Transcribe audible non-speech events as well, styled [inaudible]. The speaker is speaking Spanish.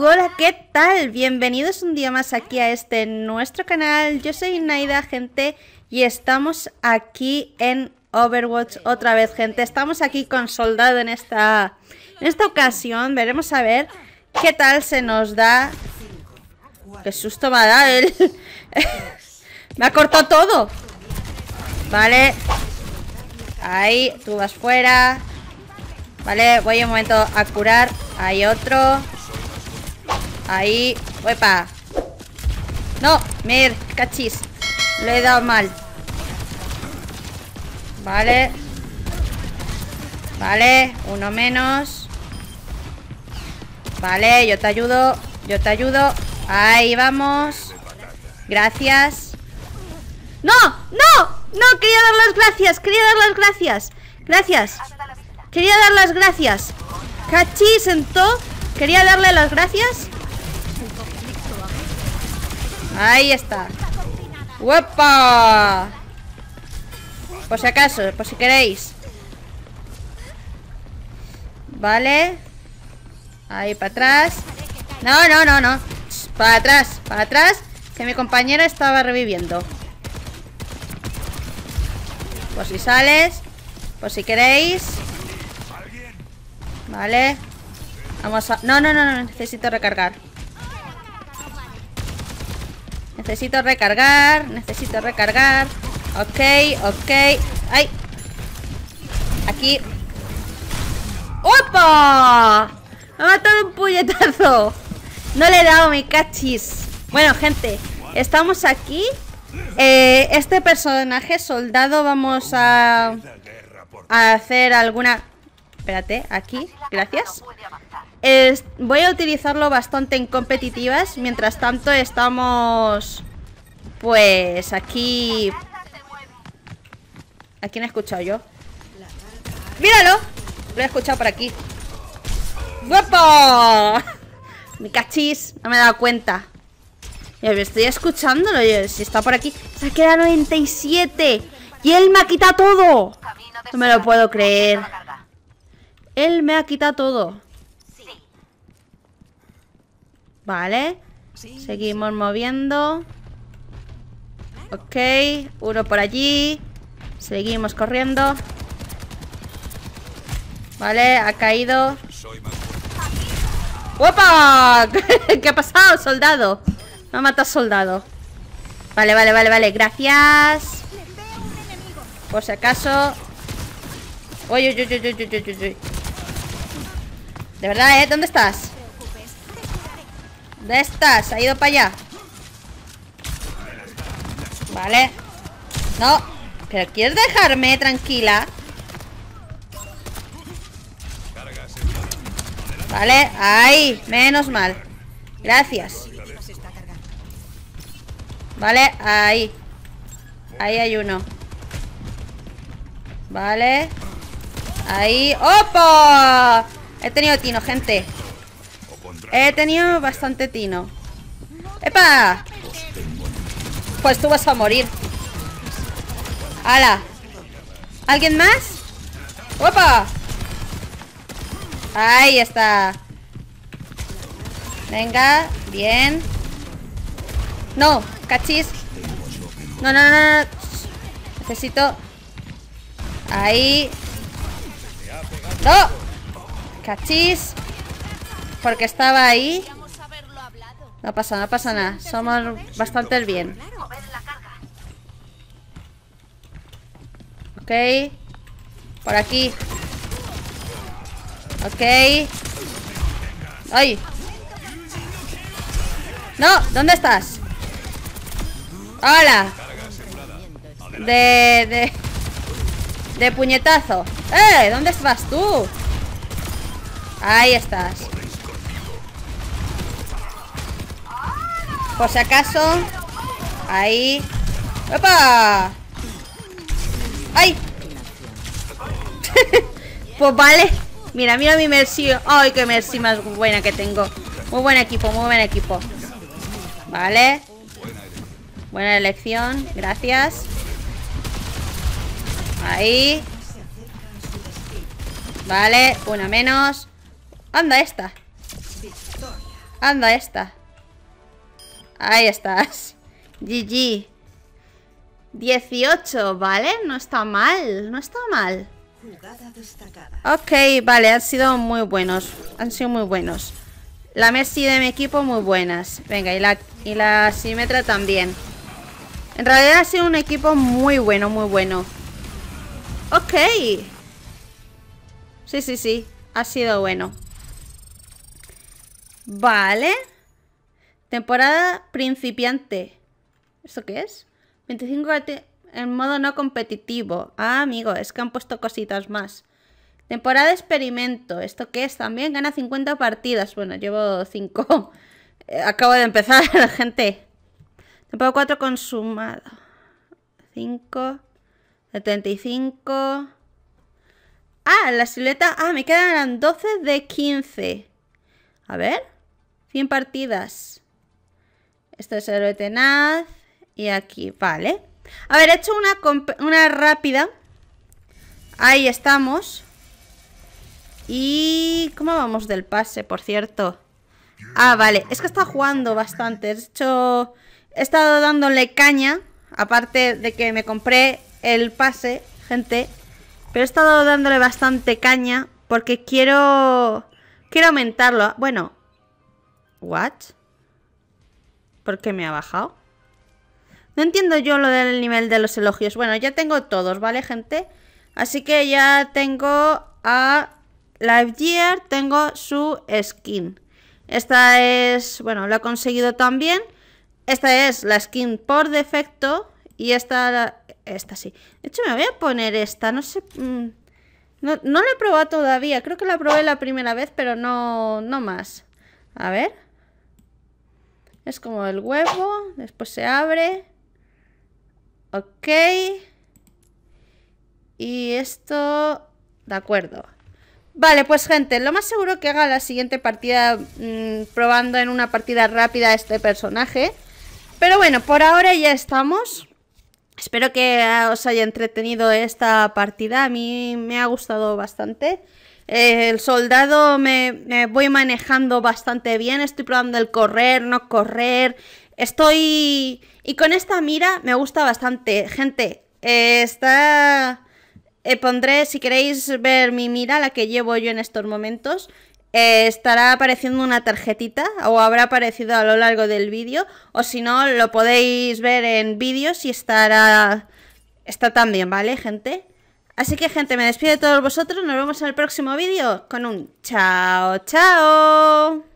hola, ¿qué tal? Bienvenidos un día más aquí a este nuestro canal. Yo soy Naida, gente, y estamos aquí en Overwatch otra vez, gente. Estamos aquí con Soldado en esta, esta ocasión. Veremos a ver qué tal se nos da. Qué susto va a dar él. [laughs] me ha cortado todo. Vale. Ahí, tú vas fuera. Vale, voy un momento a curar. Hay otro. Ahí. wepa ¡No! ¡Mir! ¡Cachis! Le he dado mal. Vale. Vale. Uno menos. Vale, yo te ayudo. Yo te ayudo. Ahí vamos. Gracias. ¡No! ¡No! ¡No! Quería dar las gracias. Quería dar las gracias. Gracias. Quería dar las gracias. Cachis sentó. Quería darle las gracias. Ahí está. ¡Huepa! Por si acaso, por si queréis. Vale. Ahí para atrás. No, no, no, no. Para atrás, para atrás. Que mi compañera estaba reviviendo. Por si sales. Por si queréis. Vale. Vamos a... No, no, no, no. Necesito recargar. Necesito recargar, necesito recargar. Ok, ok. ¡Ay! Aquí. ¡Opa! Me ha matado un puñetazo. No le he dado mi cachis. Bueno, gente, estamos aquí. Eh, este personaje, soldado, vamos a, a hacer alguna... Espérate, aquí, gracias voy a utilizarlo bastante en competitivas. Mientras tanto estamos... Pues aquí... ¿A quién he escuchado yo? ¡Míralo! Lo he escuchado por aquí. ¡Guapo! Mi cachis, no me he dado cuenta. Ya estoy escuchándolo. si está por aquí. Se ha quedado 97. Y él me ha quitado todo. No me lo puedo creer. Él me ha quitado todo. Vale. Seguimos moviendo. Ok, uno por allí. Seguimos corriendo. Vale, ha caído. ¡Opa! [laughs] ¿Qué ha pasado, soldado? Me ha matado soldado. Vale, vale, vale, vale. Gracias. Por si acaso. De verdad, ¿eh? ¿Dónde estás? ¿Dónde estás? Ha ido para allá. Vale. No. ¿Pero quieres dejarme tranquila? Vale. Ahí. Menos mal. Gracias. Vale. Ahí. Ahí hay uno. Vale. Ahí. ¡Opa! He tenido tino, gente. He eh, tenido bastante tino. ¡Epa! Pues tú vas a morir. ¡Hala! ¿Alguien más? ¡Opa! Ahí está. Venga, bien. No, cachis. No, no, no, no. Necesito. Ahí. No. Cachis. Porque estaba ahí. No pasa, no pasa nada. Somos bastante bien. Ok. Por aquí. Ok. ¡Ay! ¡No! ¿Dónde estás? ¡Hola! De, de... De puñetazo ¡Eh! ¿Dónde estás tú? Ahí estás Por si acaso. Ahí. ¡Opa! ¡Ay! [laughs] pues vale. Mira, mira mi Mercy. ¡Ay, qué Mercy más buena que tengo! Muy buen equipo, muy buen equipo. Vale. Buena elección, gracias. Ahí. Vale, una menos. Anda esta. Anda esta. Ahí estás. GG. 18, ¿vale? No está mal, no está mal. Ok, vale, han sido muy buenos. Han sido muy buenos. La Messi de mi equipo, muy buenas. Venga, y la, y la Simetra también. En realidad ha sido un equipo muy bueno, muy bueno. Ok. Sí, sí, sí. Ha sido bueno. Vale. Temporada principiante. ¿Esto qué es? 25 en modo no competitivo. Ah, amigo, es que han puesto cositas más. Temporada experimento. ¿Esto qué es? También gana 50 partidas. Bueno, llevo 5. [laughs] Acabo de empezar, [laughs] gente. Temporada 4 consumado. 5. 75. Ah, la silueta. Ah, me quedan 12 de 15. A ver. 100 partidas. Esto es el tenaz. Y aquí, vale. A ver, he hecho una, una rápida. Ahí estamos. Y... ¿Cómo vamos del pase, por cierto? Ah, vale. Es que está jugando bastante. He hecho... He estado dándole caña. Aparte de que me compré el pase, gente. Pero he estado dándole bastante caña. Porque quiero... Quiero aumentarlo. Bueno. ¿What? ¿Por qué me ha bajado? No entiendo yo lo del nivel de los elogios. Bueno, ya tengo todos, ¿vale, gente? Así que ya tengo a Gear, tengo su skin. Esta es, bueno, lo he conseguido también. Esta es la skin por defecto y esta, esta sí. De hecho, me voy a poner esta, no sé... Mm, no, no la he probado todavía, creo que la probé la primera vez, pero no, no más. A ver... Es como el huevo, después se abre. Ok. Y esto... De acuerdo. Vale, pues gente, lo más seguro que haga la siguiente partida mm, probando en una partida rápida este personaje. Pero bueno, por ahora ya estamos. Espero que os haya entretenido esta partida. A mí me ha gustado bastante el soldado me, voy manejando bastante bien. Estoy probando el correr, no correr. Estoy... Y con esta mira me gusta bastante. Gente, eh, está... Eh, pondré, si queréis ver mi mira, la que llevo yo en estos momentos, eh, estará apareciendo una tarjetita o habrá aparecido a lo largo del vídeo o si no lo podéis ver en vídeos y estará está también, ¿vale, gente? Así que gente, me despido de todos vosotros, nos vemos en el próximo vídeo con un chao, chao.